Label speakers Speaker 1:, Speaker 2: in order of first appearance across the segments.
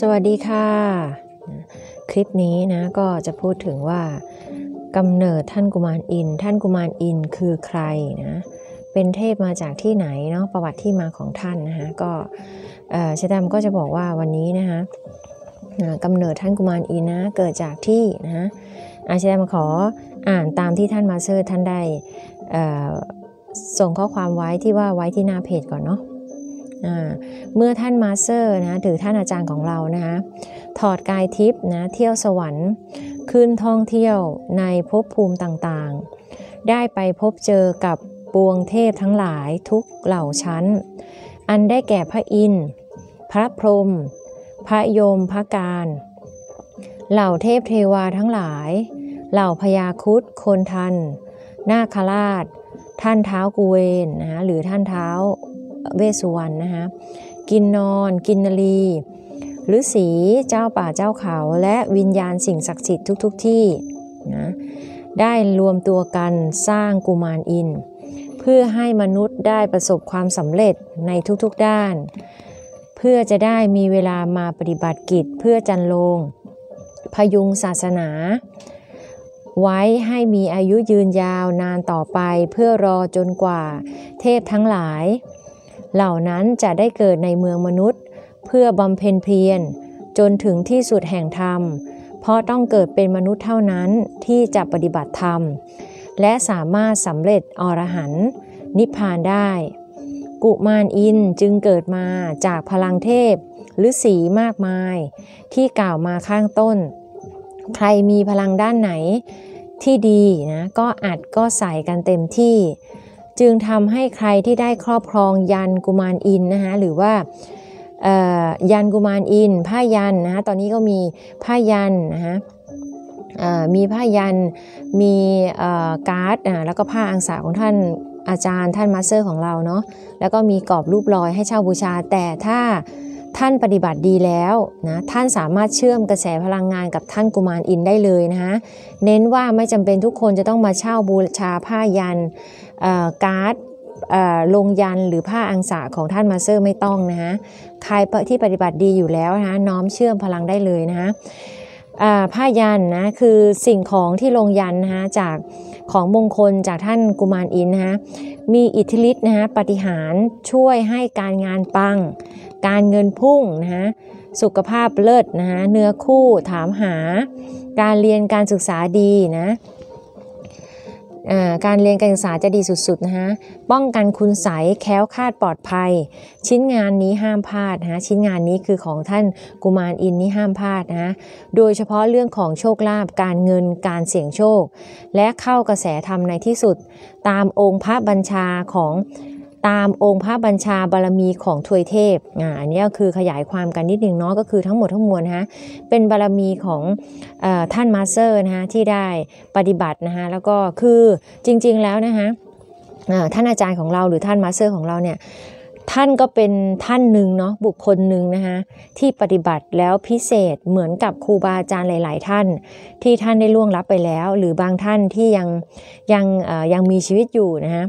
Speaker 1: สวัสดีค่ะ คลิปนี้นะก็จะพูดถึงว่ากำเนิดท่านกุมารอินท่านกุมารอินคือใครนะเป็นเทพมาจากที่ไหนเนาะประวัติที่มาของท่านนะคะก็เชตามก็จะบอกว่าวันนี้นะคะกำเนิดท่านกุมารอินนะเกิดจากที่นะอาเชตามขออ่านตามที่ท่านมาเซอร์ท่านได้ส่งข้อความไว้ที่ว่าไว้ที่หน้าเพจก่อนเนาะเมื่อท่านมาสเตอร์นะหรือท่านอาจารย์ของเรานะคะถอดกายทิพย์นะเที่ยวสวรรค์ขึ้นท่องเที่ยวในภพภูมิต่างๆ ได้ไปพบเจอกับปวงเทพทั้งหลายทุกเหล่าชั้น อันได้แก่พระอินทร์พระพรหมพระยมพระการเหล่าเทพเทวาทั้งหลาย เหล่าพญาคุดคนทันนาคราช ท่านเท้ากุเวนนะหรือท่านเท้าเวสุวรรณนะคะกินนอน กินนรีหรือสีเจ้าป่าเจ้าเขา และวิญญาณสิ่งศักดิ์สิทธิ์ทุก ๆที่นะได้รวมตัวกันสร้างกุมารอิน เพื่อให้มนุษย์ได้ประสบความสำเร็จในทุกๆด้าน เพื่อจะได้มีเวลามาปฏิบัติกิจเพื่อจันลง พยุงศาสนา ไว้ให้มีอายุยืนยาวนานต่อไป เพื่อรอจนกว่าเทพทั้งหลายเหล่านั้นจะได้เกิดในเมืองมนุษย์ เพื่อบำเพ็ญเพียรจนถึงที่สุดแห่งธรรม เพราะต้องเกิดเป็นมนุษย์เท่านั้นที่จะปฏิบัติธรรม และสามารถสำเร็จอรหันต์นิพพานได้ กุมารอินจึงเกิดมาจากพลังเทพหรือสีมากมาย ที่กล่าวมาข้างต้น ใครมีพลังด้านไหน ที่ดีนะก็อัดก็ใส่กันเต็มที่จึงทำให้ใครที่ได้ครอบครองยันกุมารอินนะคะหรือว่ายันกุมารอินผ้ายันนะคะตอนนี้ก็มีผ้ายันนะคะมีผ้ายันมีการ์ดแล้วก็ผ้าอังสาของท่านอาจารย์ท่านมาสเตอร์ของเราเนาะแล้วก็มีกรอบรูปรอยให้เช่าบูชาแต่ถ้าท่านปฏิบัติดีแล้วนะ ท่านสามารถเชื่อมกระแสพลังงานกับท่านกุมารอินได้เลยนะคะเน้นว่าไม่จำเป็นทุกคนจะต้องมาเช่าบูชาผ้ายันการ์ดลงยันหรือผ้าอังสะของท่านมาเซอร์ไม่ต้องนะคะใครที่ปฏิบัติดีอยู่แล้วนะะน้อม เชื่อมพลังได้เลยนะคะผ้ายันนะคือสิ่งของที่ลงยันนะคะจากของมงคลจากท่านกุมารอินนะคะมีอิทธิฤทธิ์นะคะปฏิหารช่วยให้การงานปังการเงินพุ่งนะฮะ สุขภาพเลิศนะฮะ เนื้อคู่ถามหา การเรียนการศึกษาดีนะการเรียนการศึกษาจะดีสุดๆนะฮะ ป้องกันคุณใส แค้วคาดปลอดภัย ชิ้นงานนี้ห้ามพลาดนะชิ้นงานนี้คือของท่านกุมารอินนี่ห้ามพลาดนะ โดยเฉพาะเรื่องของโชคลาภ การเงิน การเสี่ยงโชค และเข้ากระแสธรรมในที่สุดตามองค์พระบัญชาของตามองค์พระบัญชาบารมีของทวยเทพอ่าันนี้ก็คือขยายความกันนิดนึงเนาะก็คือทั้งหมดทั้งมวลฮะเป็นบารมีของอท่านมาสเตอร์นะคะที่ได้ปฏิบัตินะคะแล้วก็คือจริงๆแล้วนะคะท่านอาจารย์ของเราหรือท่านมาสเตอร์ของเราเนี่ยท่านก็เป็นท่านหนึ่งเนาะบุคคลหนึ่งนะคะที่ปฏิบัติแล้วพิเศษเหมือนกับครูบาอาจารย์หลาย ๆ ท่านที่ท่านได้ล่วงลับไปแล้ว หรือบางท่านที่ยังยังยังมีชีวิตอยู่นะคะ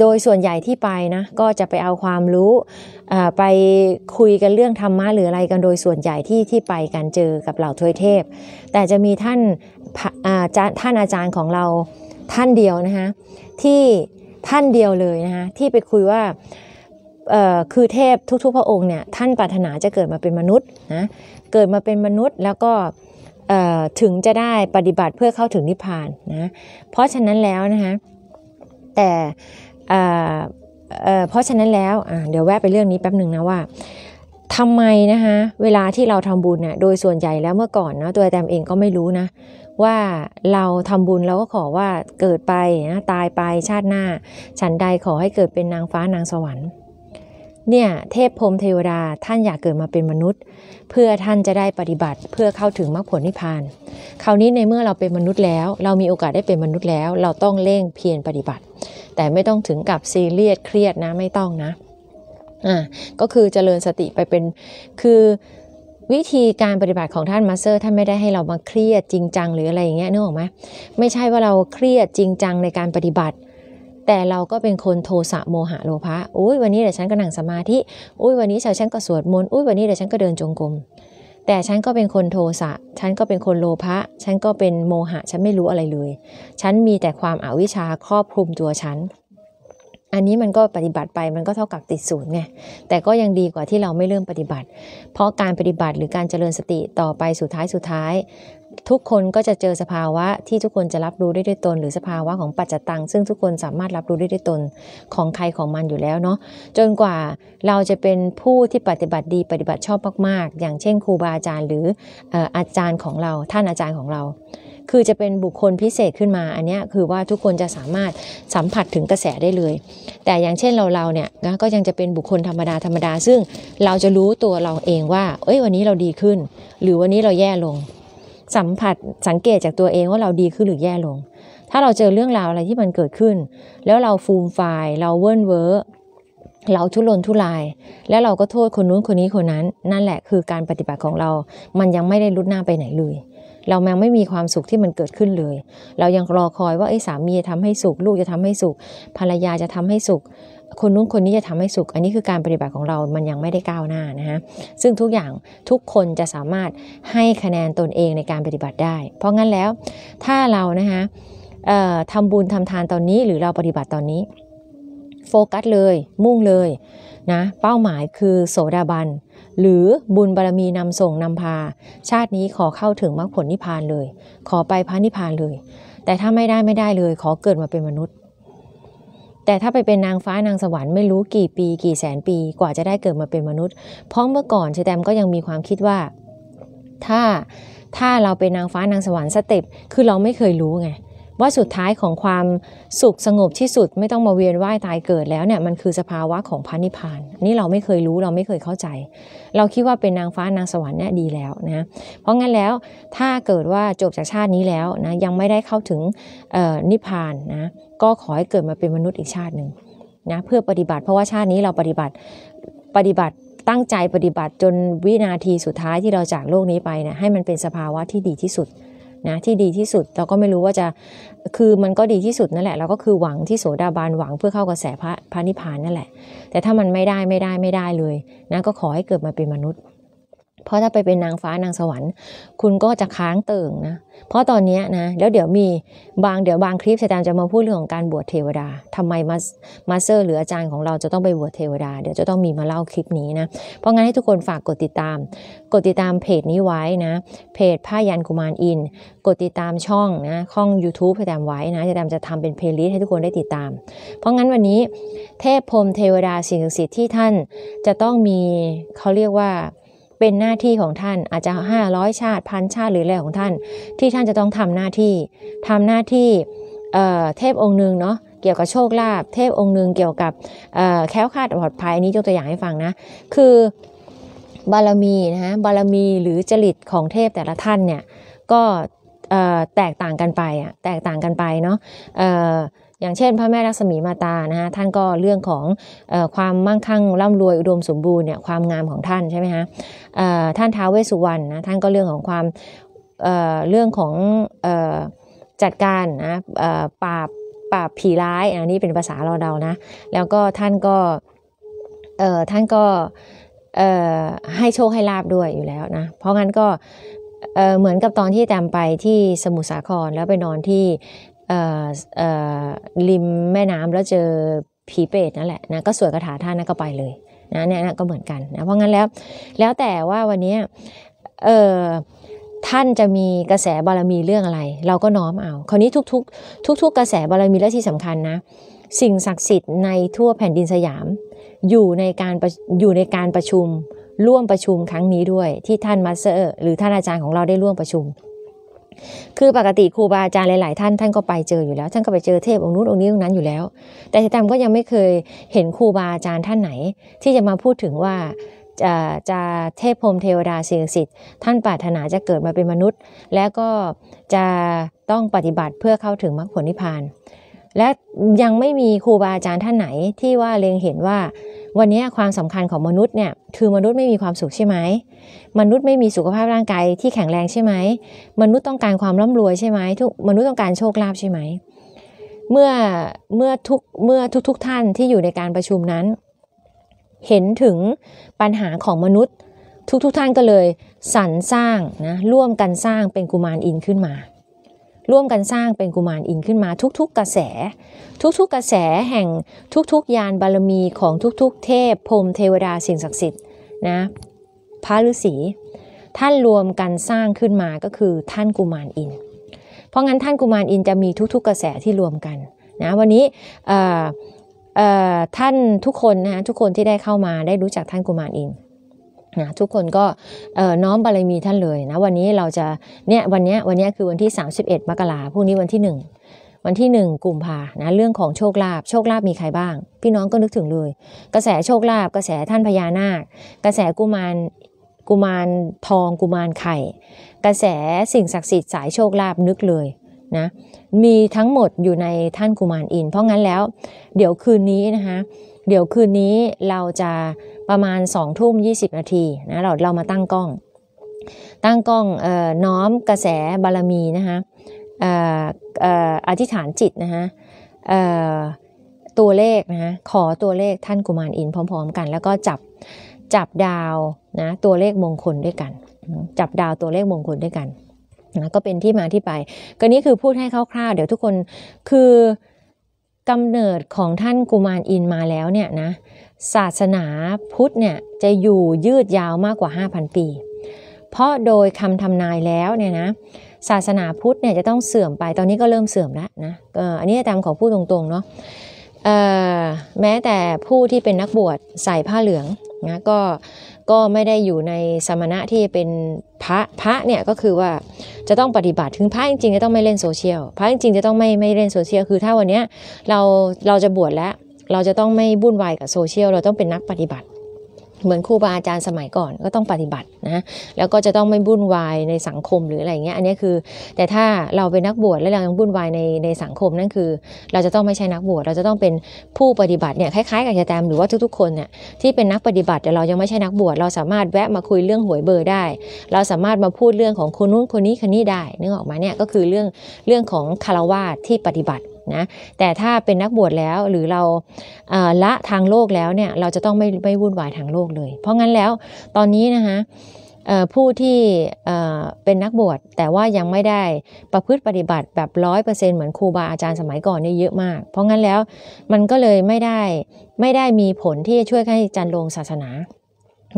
Speaker 1: โดยส่วนใหญ่ที่ไปนะก็จะไปเอาความรู้ไปคุยกันเรื่องธรรมะหรืออะไรกันโดยส่วนใหญ่ที่ที่ไปกันเจอกับเหล่าทวยเทพ แต่จะมีท่านท่านอาจารย์ของเราท่านเดียวนะคะที่ท่านเดียวเลยนะคะที่ไปคุยว่าคือเทพทุก ๆ พระองค์เนี่ยท่านปรารถนาจะเกิดมาเป็นมนุษย์นะเกิดมาเป็นมนุษย์แล้วก็ถึงจะได้ปฏิบัติเพื่อเข้าถึงนิพพานนะเพราะฉะนั้นแล้วนะคะแต่เพราะฉะนั้นแล้วเดี๋ยวแวะไปเรื่องนี้แป๊บหนึ่งนะว่าทำไมนะคะเวลาที่เราทำบุญเนี่ยโดยส่วนใหญ่แล้วเมื่อก่อนเนาะตัวแตมเองก็ไม่รู้นะว่าเราทำบุญเราก็ขอว่าเกิดไปนะตายไปชาติหน้า ฉันใดขอให้เกิดเป็นนางฟ้านางสวรรค์เนี่ยเทพพรมเทวดาท่านอยากเกิดมาเป็นมนุษย์ เพื่อท่านจะได้ปฏิบัติเพื่อเข้าถึงมรรคผลนิพพาน คราวนี้ในเมื่อเราเป็นมนุษย์แล้ว เรามีโอกาสได้เป็นมนุษย์แล้วเราต้องเร่งเพียรปฏิบัติแต่ไม่ต้องถึงกับซีเรียสเครียดนะไม่ต้องนะอ่าก็คือเจริญสติไปเป็น คือวิธีการปฏิบัติของท่านมาสเตอร์ท่านไม่ได้ให้เรามาเครียดจริงจังหรืออะไรอย่างเงี้ยนึกออกไหมไม่ใช่ว่าเราเครียดจริงจังในการปฏิบัติ แต่เราก็เป็นคนโทสะโมหะโลภะอุ้ยวันนี้เดี๋ยวฉันก็นั่งสมาธิอุ้ยวันนี้เดี๋ยวฉันก็สวดมนต์อุ้ยวันนี้เดี๋ยวฉันก็เดินจงกรมแต่ฉันก็เป็นคนโทสะ ฉันก็เป็นคนโลภะ ฉันก็เป็นโมหะ ฉันไม่รู้อะไรเลย ฉันมีแต่ความอาวิชชาครอบคลุมตัวฉัน อันนี้มันก็ปฏิบัติไป มันก็เท่ากับติดศูนย์ไง แต่ก็ยังดีกว่าที่เราไม่เริ่มปฏิบัติ เพราะการปฏิบัติหรือการเจริญสติต่อไปสุดท้ายสุดท้ายทุกคนก็จะเจอสภาวะที่ทุกคนจะรับรู้ได้ด้วยตน หรือสภาวะของปัจจตัง ซึ่งทุกคนสามารถรับรู้ได้ด้วยตนของใครของมันอยู่แล้วเนาะจนกว่าเราจะเป็นผู้ที่ปฏิบัติดีปฏิบัติชอบมากๆอย่างเช่น ครูบาอาจารย์หรืออาจารย์ของเราท่านอาจารย์ของเรา คือจะเป็นบุคคลพิเศษขึ้นมาอันนี้คือว่าทุกคนจะสามารถสัมผัสถึงกระแสได้เลย แต่อย่างเช่นเราเราเนี่ยก็ยังจะเป็นบุคคลธรรมดาธรรมดา ซึ่งเราจะรู้ตัวเราเองว่า เอ้ยวันนี้เราดีขึ้น หรือวันนี้เราแย่ลงสัมผัสสังเกตจากตัวเองว่าเราดีขึ้นหรือแย่ลง ถ้าเราเจอเรื่องราวอะไรที่มันเกิดขึ้น แล้วเราฟูมไฟล์เราเวิ้นเวอเราทุรนทุราย แล้วเราก็โทษคนนู้นคนนี้คนนั้น นั่นแหละคือการปฏิบัติของเรา มันยังไม่ได้ลุดหน้าไปไหนเลย เราแมงไม่มีความสุขที่มันเกิดขึ้นเลย เรายังรอคอยว่าไอ้สามีจะทำให้สุข ลูกจะทำให้สุข ภรรยาจะทำให้สุขคนนู้นคนนี้จะทำให้สุขอันนี้คือการปฏิบัติของเรามันยังไม่ได้ก้าวหน้านะฮะ ซึ่งทุกอย่างทุกคนจะสามารถให้คะแนนตนเองในการปฏิบัติได้ เพราะงั้นแล้วถ้าเรานะคะทำบุญทำทานตอนนี้หรือเราปฏิบัติตอนนี้ โฟกัสเลย มุ่งเลยนะเป้าหมายคือโสดาบันหรือบุญบารรมีนำส่งนำพา ชาตินี้ขอเข้าถึงมรรคผลนิพพานเลย ขอไปพระนิพพานเลย แต่ถ้าไม่ได้ไม่ได้เลย ขอเกิดมาเป็นมนุษย์แต่ถ้าไปเป็นนางฟ้านางสวรรค์ไม่รู้กี่ปี กี่แสนปีกว่าจะได้เกิดมาเป็นมนุษย์เพราะเมื่อก่อนเชแตมก็ยังมีความคิดว่า ถ้าถ้าเราเป็นนางฟ้านางสวรรค์สเต็ปคือเราไม่เคยรู้ไงว่าสุดท้ายของความสุขสงบที่สุด ไม่ต้องมาเวียนว่ายตายเกิดแล้วเนี่ยมันคือสภาวะของพระนิพพาน นี่เราไม่เคยรู้เราไม่เคยเข้าใจ เราคิดว่าเป็นนางฟ้านางสวรรค์เนี่ยดีแล้วนะเพราะงั้นแล้วถ้าเกิดว่าจบจากชาตินี้แล้วนะยังไม่ได้เข้าถึงนิพพานนะก็ขอให้เกิดมาเป็นมนุษย์อีกชาติหนึ่งนะเพื่อปฏิบัติเพราะว่าชาตินี้เราปฏิบัติปฏิบัติตั้งใจปฏิบัติ จนวินาทีสุดท้ายที่เราจากโลกนี้ไปเนี่ยให้มันเป็นสภาวะที่ดีที่สุดนะที่ดีที่สุดเราก็ไม่รู้ว่าจะคือมันก็ดีที่สุดนั่นแหละเราก็คือหวังที่โสดาบันหวังเพื่อเข้ากระแสพระพระนิพพานนั่นแหละ แต่ถ้ามันไม่ได้ไม่ได้ไม่ได้เลยนะ ก็ขอให้เกิดมาเป็นมนุษย์เพราะถ้าไปเป็นนางฟ้านางสวรรค์ คุณก็จะค้างเติ่งนะเพราะตอนนี้นะแล้วเดี๋ยวมีบางเดี๋ยวบางคลิปารยมจะมาพูดเรื่องของการบวชเทวดา ทำไมมามาเซอร์หรืออาจารย์ของเราจะต้องไปบวชเทวดาเดี๋ยวจะต้องมีมาเล่าคลิปนี้นะ เพราะงั้นให้ทุกคนฝากกดติดตามกดติดตามเพจนี้ไว้นะ เพจผ้ายันกุมารอินกดติดตามช่องนะช่อง YouTube ารยมไว้นะารยมจะทำเป็นเพลย์ลิสต์ให้ทุกคนได้ติดตาม เพราะงั้นวันนี้ เทพพรมเทวดาสิ่งศักดิ์สิทธิ์ที่ท่านจะต้องมีเขาเรียกว่าเป็นหน้าที่ของท่านอาจจะ 500 ชาติพันชาติหรืออะไรของท่าน ที่ท่านจะต้องทำหน้าที่ทำหน้าที่เทพองค์หนึ่งเนาะเกี่ยวกับโชคลาภเทพองค์หนึ่งเกี่ยวกับแค้วคาดปลอดภัยนี้ยกตัวอย่างให้ฟังนะคือบารมีนะฮะบารมีหรือจริตของเทพแต่ละท่านเนี่ยก็แตกต่างกันไปอ่ะแตกต่างกันไปเนาะอย่างเช่น พระแม่ลักษมีมาตานะฮะท่านก็เรื่องของอความมั่งคั่งร่ำรวยอุดมสมบูรณ์เนี่ยความงามของท่านใช่ไหมฮะท่านท้าวเวสุวรรณนะท่านก็เรื่องของความเเรื่องของออจัดการนะปราบปราบผีร้ายอันนี้เป็นภาษาเราเดานะแล้วก็ท่านก็ท่านก็ให้โชคให้ลาบด้วยอยู่แล้วนะเพราะงั้นก็เหมือนกับตอนที่แตมไปที่สมุทรสาครแล้วไปนอนที่ริมแม่น้ำแล้วเจอผีเปรตนั่นแหละนะก็สวดคาถาท่านนะก็ไปเลยนะเนี่ยก็เหมือนกันนะเพราะงั้นแล้วแล้วแต่ว่าวันนี้เออท่านจะมีกระแสบารมีเรื่องอะไร เราก็น้อมเอาคราวนี้ทุกๆ ทุก ๆกระแสบารมีและที่สำคัญนะ สิ่งศักดิ์สิทธิ์ในทั่วแผ่นดินสยาม อยู่ในการอยู่ในการประชุมร่วมประชุมครั้งนี้ด้วยที่ท่านมาสเตอร์ หรือท่านอาจารย์ของเราได้ร่วมประชุมคือปกติครูบาอาจารย์หลายๆท่านท่านก็ไปเจออยู่แล้ว ท่านก็ไปเจอเทพองค์นู้นองค์นี้องค์นั้นอยู่แล้ว แต่ติตามก็ยังไม่เคยเห็นครูบาอาจารย์ท่านไหน ที่จะมาพูดถึงว่าจะจะเทพพรมเทวดาสิ่งศักดิ์สิทธิ์ท่านปรารถนาจะเกิดมาเป็นมนุษย์ และก็จะต้องปฏิบัติเพื่อเข้าถึงมรรคผลนิพพาน และยังไม่มีครูบาอาจารย์ท่านไหน ที่ว่าเล็งเห็นว่าวันนี้ความสำคัญของมนุษย์เนี่ยคือมนุษย์ไม่มีความสุขใช่ไหมมนุษย์ไม่มีสุขภาพร่างกายที่แข็งแรงใช่ไหมมนุษย์ต้องการความร่ำรวยใช่ไหมทุกมนุษย์ต้องการโชคลาภใช่ไหม เมื่อเมื่อทุกเมื่อทุกทุกท่านที่อยู่ในการประชุมนั้น เห็นถึงปัญหาของมนุษย์ทุกทุกท่านก็เลยสรรสร้างนะร่วมกันสร้างเป็นกุมารอินขึ้นมาร่วมกันสร้างเป็นกุมารอินขึ้นมา ทุกๆกระแสทุกๆกระแสแห่งทุกๆยานบารมีของทุกๆ เทพพรมเทวดาสิ่งศักดิ์สิทธิ์นะพระฤาษี ท่านรวมกันสร้างขึ้นมาก็คือท่านกุมารอินเพราะงั้นท่านกุมารอินจะมีทุก ๆกระแสที่รวมกันนะวันนี้ท่านทุกคนนะทุกคนที่ได้เข้ามาได้รู้จักท่านกุมารอินนะทุกคนก็น้อมบารมีท่านเลยนะวันนี้เราจะเนี่ยวันนี้วันนี้คือวันที่ 31มกราพรุ่งนี้วันที่1วันที่1กลุ่มภานะเรื่องของโชคลาภโชคลาภมีใครบ้าง พี่น้องก็นึกถึงเลย กระแสโชคลาภกระแสท่านพญานาค กระแสกุมารกุมารทองกุมารไข่ กระแสสิ่งศักดิ์สิทธิ์สายโชคลาภนึกเลยนะมีทั้งหมดอยู่ในท่านกุมารอินเพราะงั้นแล้ว เดี๋ยวคืนนี้นะคะเดี๋ยวคืนนี้เราจะประมาณ2ทุ่ม 20 นาทีนะเราเรามาตั้งกล้อง ตั้งกล้องออน้อมกระแสบารมีนะคะอธิษฐานจิตนะคะตัวเลขนะะขอตัวเลขท่านกุมารอินพร้อมๆกัน แล้วก็จับจับดาวนะตัวเลขมงคลด้วยกัน จับดาวตัวเลขมงคลด้วยกันนะก็เป็นที่มาที่ไปก็นี้คือพูดให้คร่าวๆเดี๋ยวทุกคนคือกำเนิดของท่านกุมารอินมาแล้วเนี่ยนะศาสนาพุทธเนี่ยจะอยู่ยืดยาวมากกว่า 5,000 ปี เพราะโดยคำทำนายแล้วเนี่ยนะศาสนาพุทธเนี่ยจะต้องเสื่อมไปตอนนี้ก็เริ่มเสื่อมแล้วนะอันนี้ตามของพูดตรงๆเนาะแม้แต่ผู้ที่เป็นนักบวชใส่ผ้าเหลืองนะก็ก็ไม่ได้อยู่ในสมณะที่เป็นพระพระเนี่ย ก็คือว่าจะต้องปฏิบัติถึงพระจริงๆ จะต้องไม่เล่นโซเชียลพระจริงๆจะต้องไม่ไม่เล่นโซเชียลคือถ้าวันนี้เราเราจะบวชแล้วเราจะต้องไม่บุ่นวายกับโซเชียล เราต้องเป็นนักปฏิบัติ เหมือนครูบาอาจารย์สมัยก่อนก็ต้องปฏิบัตินะ แล้วก็จะต้องไม่บุ่นวายในสังคมหรืออะไรเงี้ย อันนี้คือ แต่ถ้าเราเป็นนักบวชแล้วเรายังบุ่นวายในในสังคมนั่นคือ เราจะต้องไม่ใช่นักบวช เราจะต้องเป็นผู้ปฏิบัติเนี่ยคล้ายๆกับอาจารย์หรือว่าทุกๆคนเนี่ยที่เป็นนักปฏิบัติ แต่เรายังไม่ใช่นักบวชเราสามารถแวะมาคุยเรื่องหวยเบอร์ได้ เราสามารถมาพูดเรื่องของคนนู้นคนนี้คนนี้ได้นึกออกมาเนี่ยก็คือเรื่องเรื่องของคารวะที่ปฏิบัตินะแต่ถ้าเป็นนักบวชแล้วหรือเราละทางโลกแล้วเนี่ยเราจะต้องไม่ไม่วุ่นวายทางโลกเลย เพราะงั้นแล้วตอนนี้นะคะผู้ที่เป็นนักบวชแต่ว่ายังไม่ได้ประพฤติปฏิบัติแบบร้อยเปอร์เซ็นต์เหมือนครูบาอาจารย์สมัยก่อนเนี่ยเยอะมาก เพราะงั้นแล้วมันก็เลยไม่ได้ไม่ได้มีผลที่จะช่วยให้จันลงศาสนา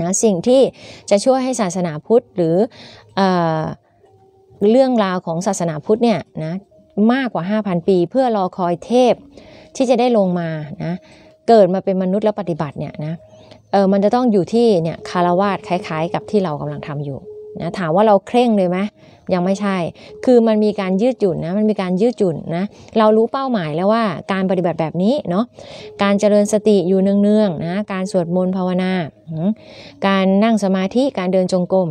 Speaker 1: นะสิ่งที่จะช่วยให้ศาสนาพุทธหรือเรื่องราวของศาสนาพุทธเนี่ยนะมากกว่า 5,000 ปีเพื่อรอคอยเทพที่จะได้ลงมานะเกิดมาเป็นมนุษย์แล้วปฏิบัติเนี่ยนะเออมันจะต้องอยู่ที่เนี่ยคารวาสคล้ายๆกับที่เรากำลังทำอยู่นะถามว่าเราเคร่งเลยไหมยังไม่ใช่ คือมันมีการยืดหยุ่นนะมันมีการยืดหยุ่นนะเรารู้เป้าหมายแล้วว่าการปฏิบัติแบบนี้เนาะการเจริญสติอยู่เนืองๆนะการสวดมนต์ภาวนา การนั่งสมาธิการเดินจงกรม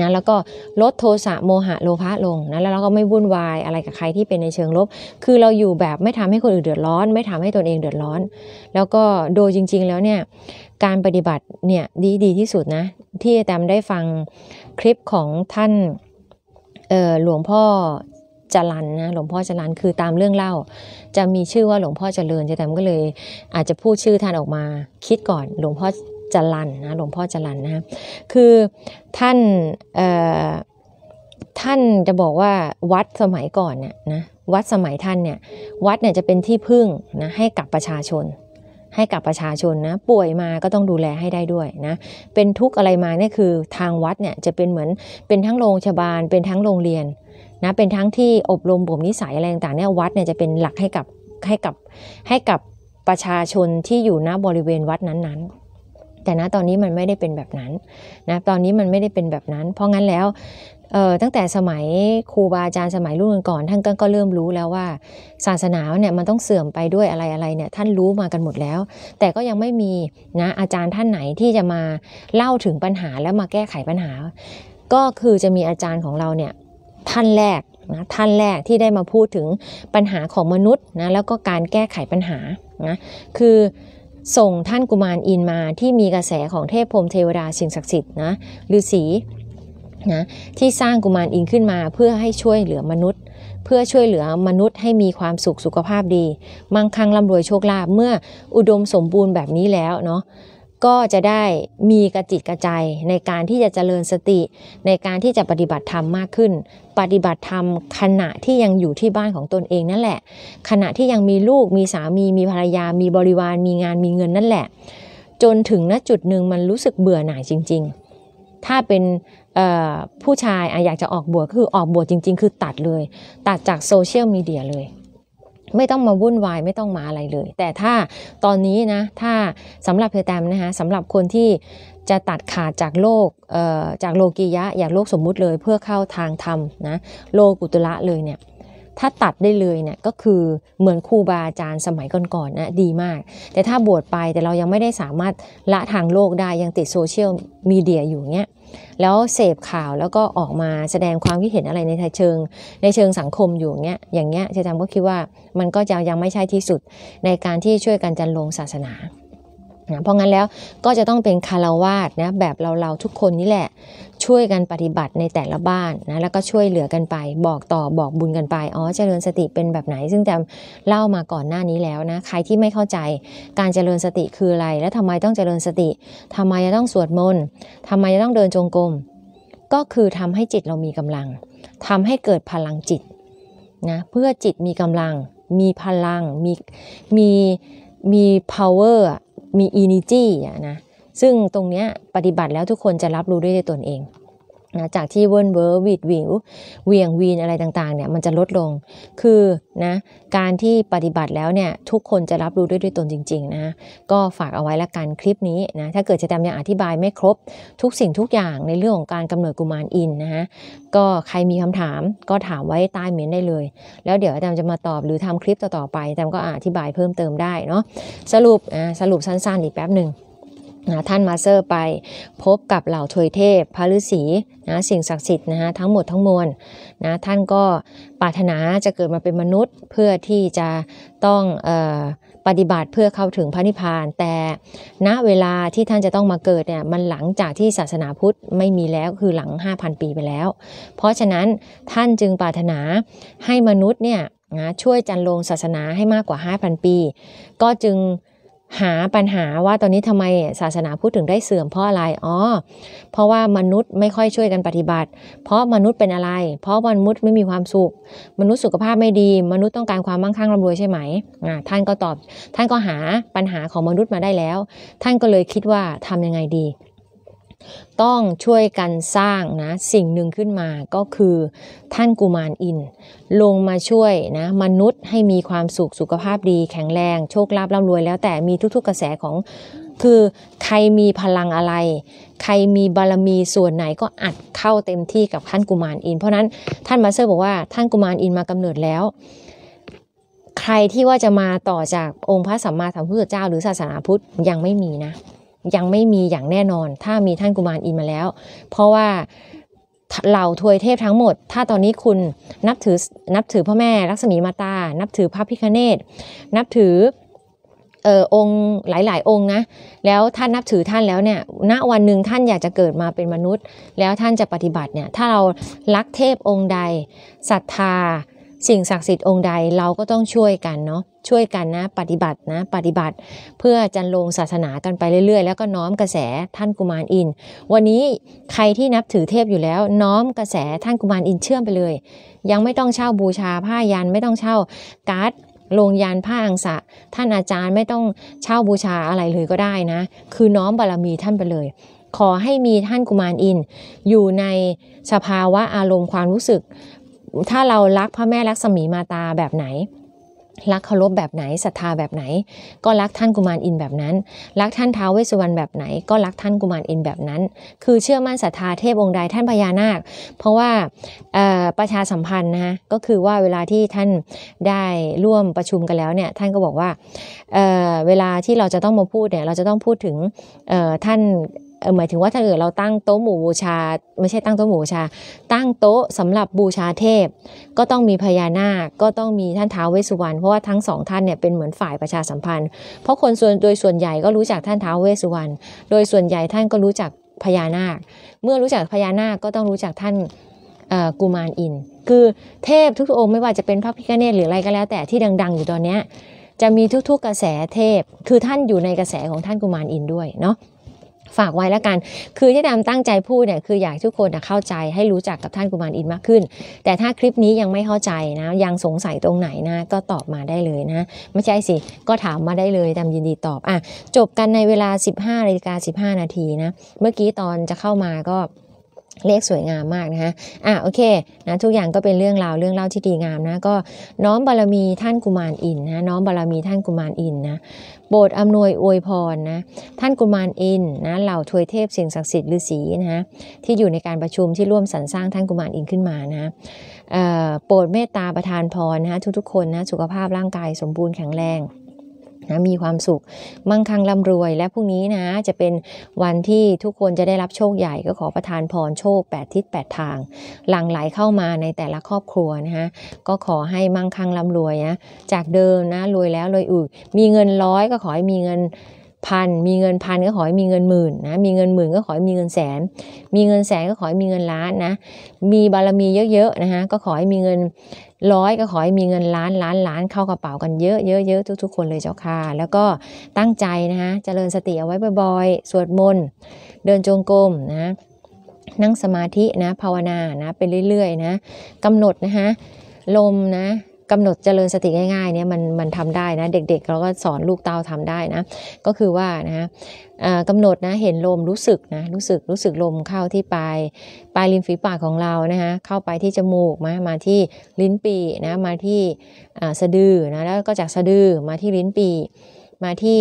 Speaker 1: นะแล้วก็ลดโทสะโมหะโลภะลงนะแล้วเราก็ไม่วุ่นวายอะไรกับใครที่เป็นในเชิงลบคือเราอยู่แบบไม่ทำให้คนอื่นเดือดร้อน ไม่ทำให้ตนเองเดือดร้อน แล้วก็โดยจริงๆแล้วเนี่ยการปฏิบัติเนี่ยดีดีที่สุดนะที่แตมได้ฟังคลิปของท่านหลวงพ่อจรันนะหลวงพ่อจรันคือตามเรื่องเล่าจะมีชื่อว่าหลวงพ่อเจริญแต่แตมก็เลยอาจจะพูดชื่อท่านออกมาคิดก่อนหลวงพ่อจรันนะหลวงพ่อจรันนะคือท่านท่านจะบอกว่าวัดสมัยก่อนเนี่ยนะวัดสมัยท่านเนี่ยวัดเนี่ยจะเป็นที่พึ่งนะให้กับประชาชน ให้กับประชาชนนะป่วยมาก็ต้องดูแลให้ได้ด้วยนะเป็นทุกอะไรมาเนี่ยคือทางวัดเนี่ยจะเป็นเหมือนเป็นทั้งโรงพยาบาลเป็นทั้งโรงเรียนนะเป็นทั้งที่อบรมบ่มนิสัยอะไรต่างเนี่ยวัดเนี่ยจะเป็นหลักให้กับให้กับให้กับประชาชนที่อยู่ณบริเวณวัดนั้นๆแต่นะตอนนี้มันไม่ได้เป็นแบบนั้นนะตอนนี้มันไม่ได้เป็นแบบนั้น เพราะงั้นแล้วตั้งแต่สมัยครูบาอาจารย์สมัยรุ่นก่อนท่านก็เริ่มรู้แล้วว่า ศาสนาเนี่ยมันต้องเสื่อมไปด้วยอะไรอะไรเนี่ยท่านรู้มากันหมดแล้ว แต่ก็ยังไม่มีนะอาจารย์ท่านไหนที่จะมาเล่าถึงปัญหาแล้วมาแก้ไขปัญหา ก็คือจะมีอาจารย์ของเราเนี่ยท่านแรกนะท่านแรกที่ได้มาพูดถึงปัญหาของมนุษย์นะแล้วก็การแก้ไขปัญหานะคือส่งท่านกุมารอินมาที่มีกระแสของเทพพรมเทวดาสิ่งศักดิ์สิทธิ์นะฤาษีนะที่สร้างกุมารอินขึ้นมาเพื่อให้ช่วยเหลือมนุษย์ เพื่อช่วยเหลือมนุษย์ให้มีความสุขสุขภาพดีมั่งคั่งร่ำรวยโชคลาภเมื่ออุดมสมบูรณ์แบบนี้แล้วเนาะก็จะได้มีกระจิตกระใจในการที่จะเจริญสติในการที่จะปฏิบัติธรรมมากขึ้น ปฏิบัติธรรมขณะที่ยังอยู่ที่บ้านของตนเองนั่นแหละ ขณะที่ยังมีลูกมีสามี มีภรรยา มีบริวารมีงานมีเงินนั่นแหละ จนถึงณจุดหนึ่งมันรู้สึกเบื่อหน่ายจริงๆ ถ้าเป็นผู้ชายอยากจะออกบวชคือออกบวชจริงๆคือตัดเลย ตัดจากโซเชียลมีเดียเลยไม่ต้องมาวุ่นวาย ไม่ต้องมาอะไรเลย แต่ถ้าตอนนี้นะ ถ้าสำหรับเพอแตมนะคะสำหรับคนที่จะตัดขาดจากโลกจากโลกียะ อย่างโลกสมมุติเลยเพื่อเข้าทางธรรมนะโลกุตละเลยเนี่ยถ้าตัดได้เลยเนี่ยก็คือเหมือนครูบาอาจารย์สมัยก่อนๆนนะดีมาก แต่ถ้าบวชไปแต่เรายังไม่ได้สามารถละทางโลกได้ยังติดโซเชียลมีเดียอยู่เงี้ยแล้วเสพข่าวแล้วก็ออกมาแสดงความคิดเห็นอะไรในเชิง ในเชิงสังคมอยู่เงี้ยอย่างเงี้ยอาจารย์ก็คิดว่ามันก็จะยังไม่ใช่ที่สุดในการที่ช่วยกันจันลงศาสนานะเพราะงั้นแล้วก็จะต้องเป็นคาราวาสนะแบบเราๆทุกคนนี่แหละช่วยกันปฏิบัติในแต่ละบ้านนะแล้วก็ช่วยเหลือกันไปบอกต่อบอกบุญกันไปอ๋อเจริญสติเป็นแบบไหน ซึ่งแจมเล่ามาก่อนหน้านี้แล้วนะใครที่ไม่เข้าใจการเจริญสติคืออะไร และทำไมต้องเจริญสติ ทำไมจะต้องสวดมนต์ทำไมจะต้องเดินจงกรมก็คือทำให้จิตเรามีกำลัง ทำให้เกิดพลังจิตนะเพื่อจิตมีกำลัง มีพลังมีมีมี power มี energy นะซึ่งตรงเนี้ยปฏิบัติแล้วทุกคนจะรับรู้ด้วยตนเองนะจากที่เวิร์นเวิร์วีดวิวเวียงวีนอะไรต่างๆเนี่ยมันจะลดลง คือนะการที่ปฏิบัติแล้วเนี่ยทุกคนจะรับรู้ด้วยด้วยตนจริงๆนะก็ฝากเอาไว้ละกันคลิปนี้นะ ถ้าเกิดจะแำมยังอธิบายไม่ครบทุกสิ่งทุกอย่างในเรื่องของการกำเนิดกุมารอินนะฮะ ก็ใครมีคำถามก็ถามไว้ใต้เมนได้เลย แล้วเดี๋ยวรย์จะมาตอบหรือทำคลิปต่อๆไปรย์ก็อธิบายเพิ่มเติมได้เนาะ สรุปอ่าสรุปสั้นๆ อีกแป๊บหนึ่งนะท่านมาเซอร์ไปพบกับเหล่าทวยเทพ พระฤาษีนะสิ่งศักดิ์สิทธิ์นะฮะทั้งหมดทั้งมวลนะท่านก็ปรารถนาจะเกิดมาเป็นมนุษย์ เพื่อที่จะต้องออปฏิบัติเพื่อเข้าถึงพระนิพพานแต่ ณเวลาที่ท่านจะต้องมาเกิดเนี่ยมันหลังจากที่ศาสนาพุทธไม่มีแล้วคือหลัง 5,000 ปีไปแล้ว เพราะฉะนั้นท่านจึงปรารถนาให้มนุษย์เนี่ยนะช่วยจันลงศาสนาให้มากกว่า 5,000 ปี ก็จึงหาปัญหาว่าตอนนี้ทำไมศาสนาพูดถึงได้เสื่อมเพราะอะไร อ๋อ เพราะว่ามนุษย์ไม่ค่อยช่วยกันปฏิบัติ เพราะมนุษย์เป็นอะไร เพราะมนุษย์ไม่มีความสุข มนุษย์สุขภาพไม่ดี มนุษย์ต้องการความมั่งคั่งร่ำรวยใช่ไหม ท่านก็ตอบ ท่านก็หาปัญหาของมนุษย์มาได้แล้ว ท่านก็เลยคิดว่าทำยังไงดีต้องช่วยกันสร้างนะสิ่งหนึ่งขึ้นมาก็คือท่านกุมารอินลงมาช่วยนะมนุษย์ให้มีความสุข สุขภาพดีแข็งแรง โชคลาภร่ำรวยแล้วแต่มีทุกๆกระแสของ คือใครมีพลังอะไร ใครมีบารมีส่วนไหนก็อัดเข้าเต็มที่กับท่านกุมารอินเพราะนั้นท่านมาเซอร์บอกว่า ท่านกุมารอินมากำเนิดแล้ว ใครที่ว่าจะมาต่อจากองค์พระสัมมาสัมพุทธเจ้าหรือศาสนาพุทธยังไม่มีนะยังไม่มีอย่างแน่นอน ถ้ามีท่านกุมารอินมาแล้ว เพราะว่าเหล่าทวยเทพทั้งหมด ถ้าตอนนี้คุณนับถือนับถือพ่อแม่ลักษมีมาตา นับถือพระพิคเนตนับถือเออองค์หลายๆ องค์นะ แล้วท่านนับถือท่านแล้วเนี่ย ณ วันหนึ่งท่านอยากจะเกิดมาเป็นมนุษย์ แล้วท่านจะปฏิบัติเนี่ย ถ้าเรารักเทพองค์ใดศรัทธาสิ่งศักดิ์สิทธิ์องค์ใดเราก็ต้องช่วยกันเนาะช่วยกันนะ ปฏิบัตินะ ปฏิบัติเพื่อจันลงศาสนากันไปเรื่อยๆแล้วก็น้อมกระแสท่านกุมารอินวันนี้ใครที่นับถือเทพอยู่แล้ว น้อมกระแสท่านกุมารอินเชื่อมไปเลย ยังไม่ต้องเช่าบูชาผ้ายันไม่ต้องเช่าการ์ดลงยานผ้าอังสะท่านอาจารย์ไม่ต้องเช่าบูชาอะไรเลยก็ได้นะคือน้อมบารรมีท่านไปเลย ขอให้มีท่านกุมารอินอยู่ในสภาวะอารมณ์ความรู้สึกถ้าเรารักพระแม่ลักษมีมาตาแบบไหน รักเคารพแบบไหนศรัทธาแบบไหน ก็รักท่านกุมารอินแบบนั้น รักท่านท้าวเวสุวรรณแบบไหนก็รักท่านกุมารอินแบบนั้น คือเชื่อมั่นศรัทธาเทพองค์ใด ท่านพญานาค เพราะว่าประชาสัมพันธ์นะคะก็คือว่าเวลาที่ท่านได้ร่วมประชุมกันแล้วเนี่ยท่านก็บอกว่าเเวลาที่เราจะต้องมาพูดเนี่ยเราจะต้องพูดถึงท่านหมายถึงว่าถ้าเกิดเราตั้งโต๊ะหมู่บูชาไม่ใช่ตั้งโต๊ะหมู่บูชา ตั้งโต๊ะสำหรับบูชาเทพ ก็ต้องมีพญานาคก็ต้องมีท่านท้าวเวสสุวรรณเพราะว่าทั้งสองท่านเนี่ยเป็นเหมือนฝ่ายประชาสัมพันธ์ เพราะคนส่วนโดยส่วนใหญ่ก็รู้จักท่านท้าวเวสสุวรรณโดยส่วนใหญ่ท่านก็รู้จักพญานาค เมื่อรู้จักพญานาคก็ต้องรู้จักท่านกุมารอิน คือเทพทุกองค์ไม่ว่าจะเป็นพระพิฆเนศหรืออะไรก็แล้วแต่ที่ดังๆ อยู่ตอนนี้จะมีทุกๆกระแสเทพคือท่านอยู่ในกระแสของท่านกุมารอินด้วยเนาะฝากไว้แล้วกัน คือที่ดดาตั้งใจพูดเนี่ยคืออยากทุกคนเข้าใจให้รู้จักกับท่านกุมารอินมากขึ้น แต่ถ้าคลิปนี้ยังไม่เข้าใจนะ ยังสงสัยตรงไหนนะ ก็ตอบมาได้เลยนะไม่ใช่สิ ก็ถามมาได้เลยดดายินดีตอบอ่ะจบกันในเวลา 15นาฬิกาสินาทีนะเมื่อกี้ตอนจะเข้ามาก็เลขสวยงามมากนะคะอ่ะโอเคนะทุกอย่างก็เป็นเรื่องราวเรื่องเล่าที่ดีงามนะก็น้อมบารรมีท่านกุมารอินนะน้อมบารรมีท่านกุมารอินนะโบสถ์อำนวยอวยพรนะท่านกุมารอินนะเหล่าทวยเทพสิ่งศักดิ์สิทธิ์ฤาษีนะฮะที่อยู่ในการประชุมที่ร่วมสรรสร้างท่านกุมารอินขึ้นมานะโปรดเมตตาประทานพรนะฮะทุกๆคนนะสุขภาพร่างกายสมบูรณ์แข็งแรงนะมีความสุขมั่งคั่งร่ำรวย และพรุ่งนี้นะจะเป็นวันที่ทุกคนจะได้รับโชคใหญ่ก็ขอประทานพรโชค8ทิศ8ทาง หลั่งไหลเข้ามาในแต่ละครอบครัวนะฮะก็ขอให้มั่งคั่งร่ำรวยนะจากเดิมนะรวยแล้วรวยอื่นมีเงินร้อยก็ขอให้มีเงินพันมีเงินพันก็ขอให้มีเงินหมื่นนะมีเงินหมื่นก็ขอให้มีเงินแสน มีเงินแสนก็ขอให้มีเงินล้านนะมีบารมีเยอะๆนะฮะก็ขอให้มีเงินร้อยก็ขอให้มีเงินล้านล้านล้านเข้ากระเป๋ากันเยอะเยอะเยอะทุกๆ คนเลยเจ้าค่ะแล้วก็ตั้งใจนะคะเจริญสติเอาไว้บ่อยๆ สวดมนต์ เดินจงกรมนะ นั่งสมาธินะภาวนานะเป็นเรื่อยๆนะกำหนดนะคะลมนะกำหนดเจริญสติง่ายๆเนี่ยมันมันทำได้นะเด็กๆ เราก็สอนลูกเต้าทำได้นะก็คือว่านะกำหนดนะเห็นลมรู้สึกนะรู้สึกรู้สึกลมเข้าที่ปลายปลายริมฝีปากของเรานะคะเข้าไปที่จมูกมามาที่ลิ้นปีนะมาที่สะดือนะแล้วก็จากสะดือมาที่ลิ้นปีมาที่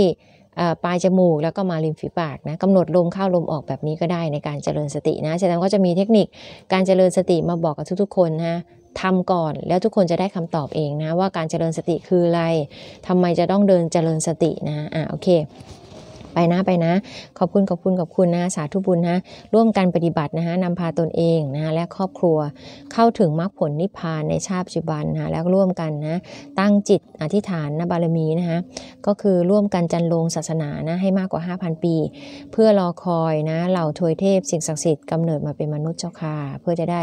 Speaker 1: ปลายจมูกแล้วก็มาริมฝีปากนะกำหนดลมเข้าลมออกแบบนี้ก็ได้ในการเจริญสตินะฉะนั้นก็จะมีเทคนิคการเจริญสติมาบอกกับทุกๆ คนนะทำก่อนแล้วทุกคนจะได้คำตอบเองนะ ว่าการเจริญสติคืออะไรทำไมจะต้องเดินเจริญสตินะอ่าโอเคไปนะไปนะขอบคุณ ขอบคุณขอบคุณนะสาธุบุญนะร่วมกันปฏิบัตินะฮะนำพาตนเองนะและครอบครัวเข้าถึงมรรคผลนิพพานในชาติปัจจุบันนะแล้วร่วมกันนะตั้งจิตอธิษฐานนะบารมีนะฮะก็คือร่วมกันจันลงศาสนานะให้มากกว่า 5,000 ปี เพื่อรอคอยนะเหล่าทวยเทพสิ่งศักดิ์สิทธิ์กำเนิดมาเป็นมนุษย์เจ้าค่ะเพื่อจะได้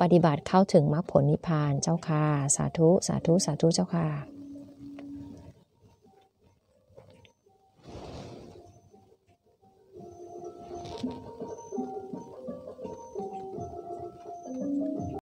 Speaker 1: ปฏิบัติเข้าถึงมรรคผลนิพพานเจ้าค่ะสาธุสาธุสาธุเจ้าค่ะ